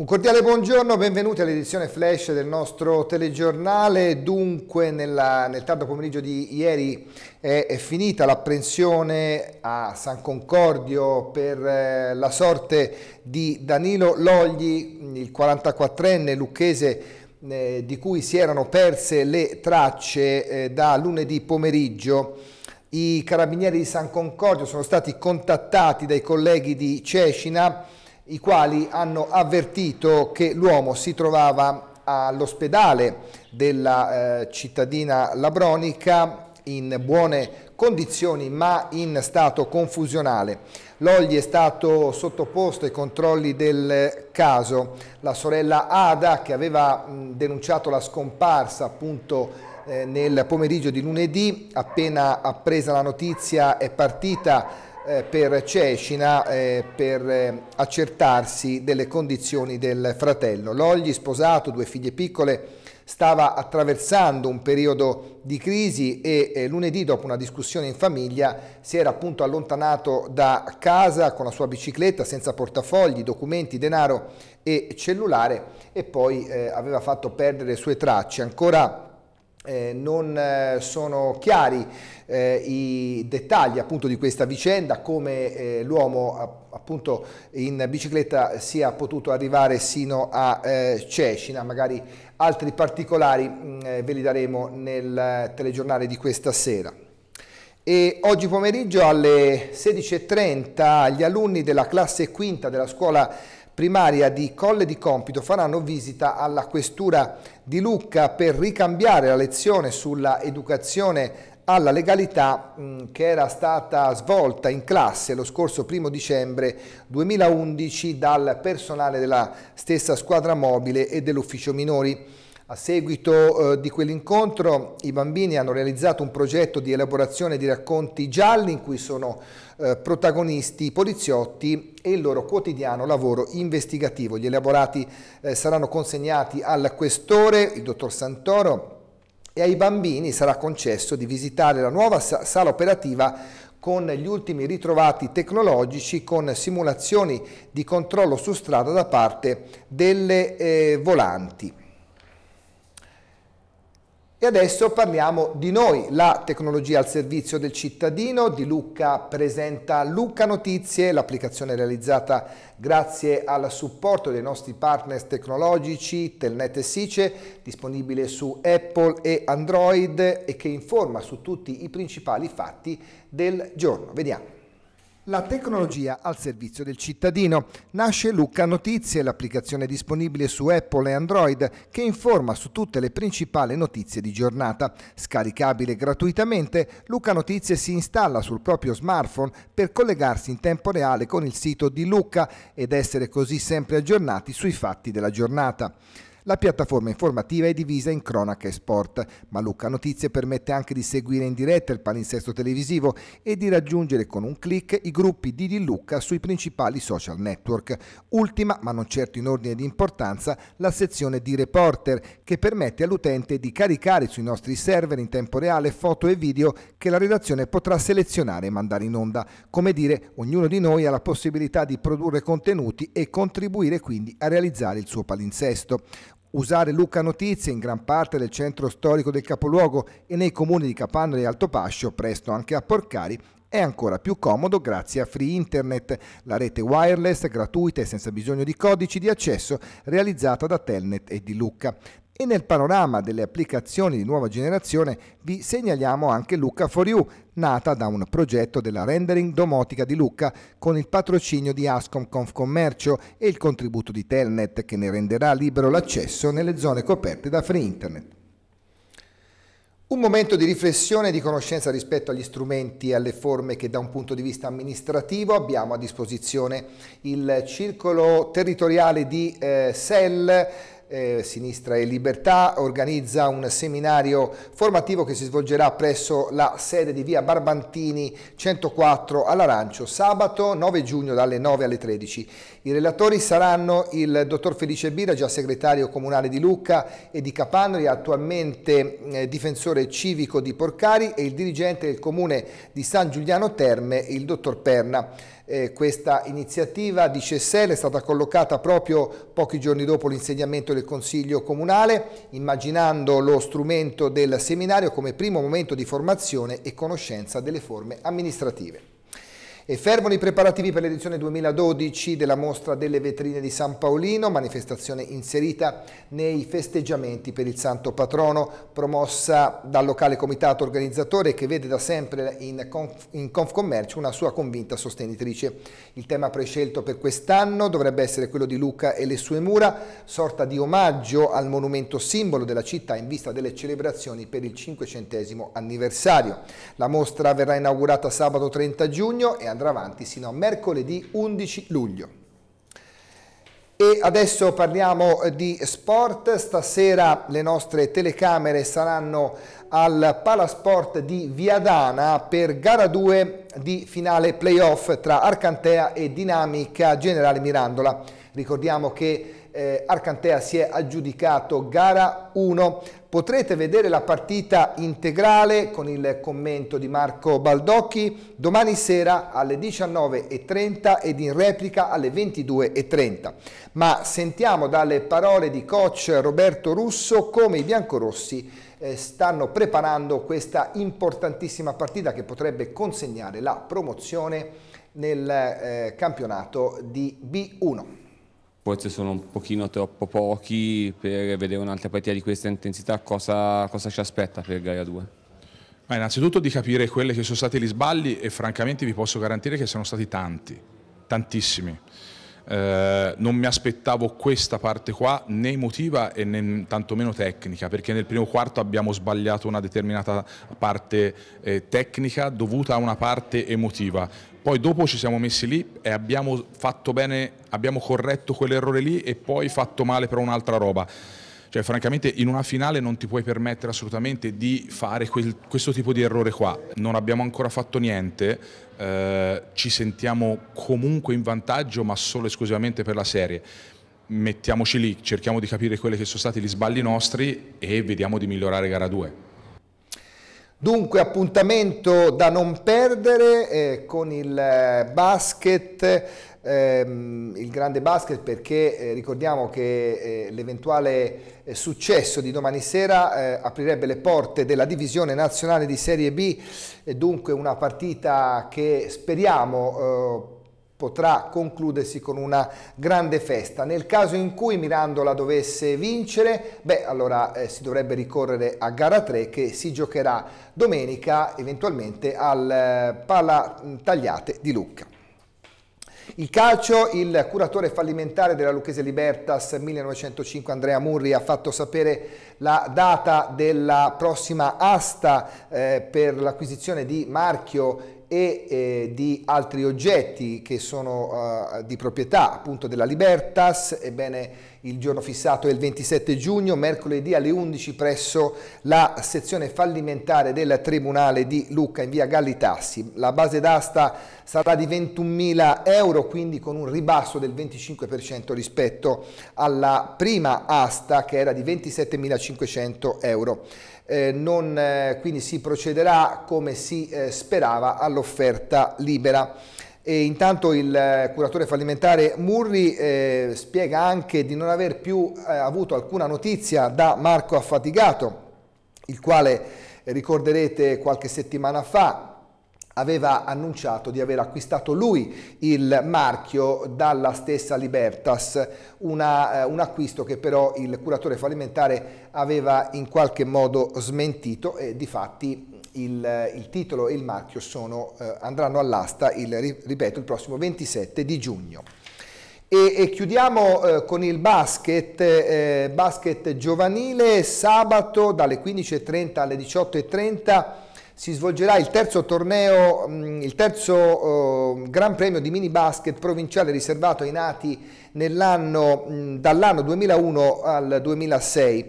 Un cordiale buongiorno, benvenuti all'edizione flash del nostro telegiornale. Dunque, nella, nel tardo pomeriggio di ieri è, è finita l'apprensione a San Concordio per eh, la sorte di Danilo Logli, il 44enne lucchese eh, di cui si erano perse le tracce eh, da lunedì pomeriggio. I carabinieri di San Concordio sono stati contattati dai colleghi di Cecina i quali hanno avvertito che l'uomo si trovava all'ospedale della eh, cittadina labronica in buone condizioni ma in stato confusionale. Logli è stato sottoposto ai controlli del caso. La sorella Ada che aveva denunciato la scomparsa appunto eh, nel pomeriggio di lunedì, appena appresa la notizia è partita eh, per Cecina eh, per eh, accertarsi delle condizioni del fratello. Logli, sposato, due figlie piccole, stava attraversando un periodo di crisi e eh, lunedì dopo una discussione in famiglia si era appunto allontanato da casa con la sua bicicletta senza portafogli, documenti, denaro e cellulare e poi eh, aveva fatto perdere le sue tracce. Ancora eh, non eh, sono chiari eh, i dettagli appunto di questa vicenda, come eh, l'uomo appunto in bicicletta sia potuto arrivare sino a eh, Cecina, magari altri particolari mh, mm, ve li daremo nel telegiornale di questa sera. E oggi pomeriggio alle 16.30 gli alunni della classe quinta della scuola primaria di Colle di Compito faranno visita alla Questura di Lucca per ricambiare la lezione sulla educazione alla legalità mm, che era stata svolta in classe lo scorso 1 dicembre 2011 dal personale della stessa squadra mobile e dell'ufficio minori. A seguito eh, di quell'incontro i bambini hanno realizzato un progetto di elaborazione di racconti gialli in cui sono eh, protagonisti i poliziotti e il loro quotidiano lavoro investigativo. Gli elaborati eh, saranno consegnati al questore, il dottor Santoro, e ai bambini sarà concesso di visitare la nuova sala operativa con gli ultimi ritrovati tecnologici con simulazioni di controllo su strada da parte delle eh, volanti. E adesso parliamo di noi, la tecnologia al servizio del cittadino di Lucca presenta Lucca Notizie, l'applicazione realizzata grazie al supporto dei nostri partner tecnologici Telnet e Sice, disponibile su Apple e Android e che informa su tutti i principali fatti del giorno. Vediamo. La tecnologia al servizio del cittadino. Nasce Lucca Notizie, l'applicazione disponibile su Apple e Android che informa su tutte le principali notizie di giornata. Scaricabile gratuitamente, Lucca Notizie si installa sul proprio smartphone per collegarsi in tempo reale con il sito di Lucca ed essere così sempre aggiornati sui fatti della giornata. La piattaforma informativa è divisa in cronaca e sport, ma Lucca Notizie permette anche di seguire in diretta il palinsesto televisivo e di raggiungere con un clic i gruppi di Di Lucca sui principali social network. Ultima, ma non certo in ordine di importanza, la sezione di reporter, che permette all'utente di caricare sui nostri server in tempo reale foto e video che la redazione potrà selezionare e mandare in onda. Come dire, ognuno di noi ha la possibilità di produrre contenuti e contribuire quindi a realizzare il suo palinsesto. Usare Lucca Notizie in gran parte del centro storico del capoluogo e nei comuni di Capannoli e Altopascio, presto anche a Porcari, è ancora più comodo grazie a Free Internet, la rete wireless gratuita e senza bisogno di codici di accesso realizzata da Telnet e di Lucca. E nel panorama delle applicazioni di nuova generazione vi segnaliamo anche Lucca for You, nata da un progetto della Rendering Domotica di Lucca con il patrocinio di Ascom Confcommercio e il contributo di Telnet che ne renderà libero l'accesso nelle zone coperte da free internet. Un momento di riflessione e di conoscenza rispetto agli strumenti e alle forme che da un punto di vista amministrativo abbiamo a disposizione. Il circolo territoriale di eh, SEL eh, Sinistra e Libertà organizza un seminario formativo che si svolgerà presso la sede di via Barbantini 104 all'Arancio sabato 9 giugno dalle 9 alle 13. I relatori saranno il dottor Felice Bira, già segretario comunale di Lucca e di Capannoli, attualmente eh, difensore civico di Porcari e il dirigente del comune di San Giuliano Terme, il dottor Perna. Eh, questa iniziativa di CESEL è stata collocata proprio pochi giorni dopo l'insegnamento del Consiglio Comunale, immaginando lo strumento del seminario come primo momento di formazione e conoscenza delle forme amministrative. E fermano i preparativi per l'edizione 2012 della mostra delle vetrine di San Paolino, manifestazione inserita nei festeggiamenti per il Santo Patrono, promossa dal locale comitato organizzatore che vede da sempre in, Conf, in Confcommercio una sua convinta sostenitrice. Il tema prescelto per quest'anno dovrebbe essere quello di Luca e le sue mura, sorta di omaggio al monumento simbolo della città in vista delle celebrazioni per il 500 anniversario. La mostra verrà inaugurata sabato 30 giugno e andrà andrà avanti sino a mercoledì 11 luglio. E adesso parliamo eh, di sport, stasera le nostre telecamere saranno al Palasport di Viadana per gara 2 di finale playoff tra Arcantea e Dinamica Generale Mirandola. Ricordiamo che eh, Arcantea si è aggiudicato gara 1. Potrete vedere la partita integrale con il commento di Marco Baldocchi domani sera alle 19.30 ed in replica alle 22.30. Ma sentiamo dalle parole di coach Roberto Russo come i biancorossi eh, stanno preparando questa importantissima partita che potrebbe consegnare la promozione nel eh, campionato di B1 forse sono un pochino troppo pochi per vedere un'altra partita di questa intensità, cosa, cosa ci aspetta per gara 2? Ma innanzitutto di capire quelli che sono stati gli sballi e francamente vi posso garantire che sono stati tanti, tantissimi. Eh, non mi aspettavo questa parte qua né emotiva e né tantomeno tecnica perché nel primo quarto abbiamo sbagliato una determinata parte eh, tecnica dovuta a una parte emotiva poi dopo ci siamo messi lì e abbiamo fatto bene abbiamo corretto quell'errore lì e poi fatto male per un'altra roba cioè, francamente, in una finale non ti puoi permettere assolutamente di fare quel, questo tipo di errore qua. Non abbiamo ancora fatto niente, eh, ci sentiamo comunque in vantaggio, ma solo esclusivamente per la serie mettiamoci lì, cerchiamo di capire quelli che sono stati gli sbagli nostri e vediamo di migliorare gara 2. Dunque appuntamento da non perdere eh, con il eh, basket, ehm, il grande basket perché eh, ricordiamo che eh, l'eventuale eh, successo di domani sera eh, aprirebbe le porte della divisione nazionale di Serie B, dunque una partita che speriamo potrà concludersi con una grande festa. Nel caso in cui Mirandola dovesse vincere, beh, allora eh, si dovrebbe ricorrere a gara 3 che si giocherà domenica eventualmente al eh, Pala mm, Tagliate di Lucca. Il calcio, il curatore fallimentare della Lucchese Libertas 1905 Andrea Murri ha fatto sapere la data della prossima asta eh, per l'acquisizione di marchio e eh, di altri oggetti che sono uh, di proprietà appunto della Libertas, ebbene il giorno fissato è il 27 giugno, mercoledì alle 11 presso la sezione fallimentare del Tribunale di Lucca in via Galli Tassi. La base d'asta sarà di 21.000 euro, quindi con un ribasso del 25% rispetto alla prima asta che era di 27.500 500 euro. Eh, non, eh, quindi si procederà come si eh, sperava all'offerta libera. E intanto il eh, curatore fallimentare Murri eh, spiega anche di non aver più eh, avuto alcuna notizia da Marco Affatigato, il quale ricorderete qualche settimana fa aveva annunciato di aver acquistato lui il marchio dalla stessa Libertas, una, eh, un acquisto che però il curatore fallimentare aveva in qualche modo smentito e di fatti il, il titolo e il marchio sono, eh, andranno all'asta il, ripeto, il prossimo 27 di giugno. E, e, chiudiamo eh, con il basket, eh, basket giovanile, sabato dalle 15.30 alle 18.30 si svolgerà il terzo torneo, mm, il terzo oh, Gran Premio di mini basket provinciale riservato ai nati mm, dall'anno 2001 al 2006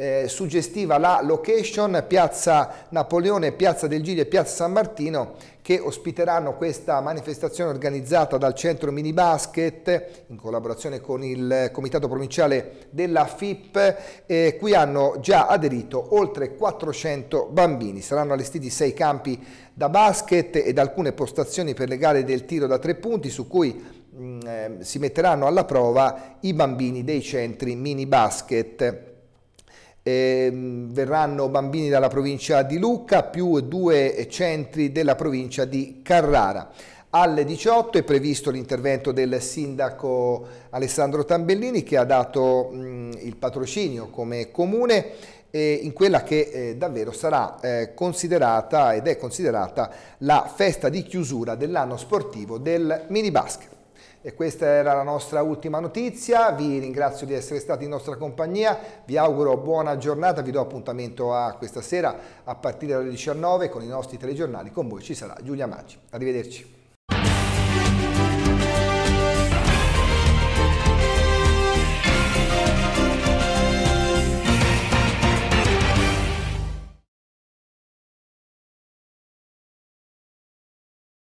eh, suggestiva la location Piazza Napoleone, Piazza del Giglio e Piazza San Martino che ospiteranno questa manifestazione organizzata dal centro mini basket in collaborazione con il comitato provinciale della FIP eh, cui hanno già aderito oltre 400 bambini saranno allestiti sei campi da basket ed alcune postazioni per le gare del tiro da tre punti su cui mh, mm, eh, si metteranno alla prova i bambini dei centri mini basket eh, verranno bambini dalla provincia di Lucca più due centri della provincia di Carrara. Alle 18 è previsto l'intervento del sindaco Alessandro Tambellini che ha dato mh, mm, il patrocinio come comune eh, in quella che eh, davvero sarà eh, considerata ed è considerata la festa di chiusura dell'anno sportivo del minibasket. E questa era la nostra ultima notizia, vi ringrazio di essere stati in nostra compagnia, vi auguro buona giornata, vi do appuntamento a questa sera a partire dalle 19 con i nostri telegiornali, con voi ci sarà Giulia Maggi. Arrivederci.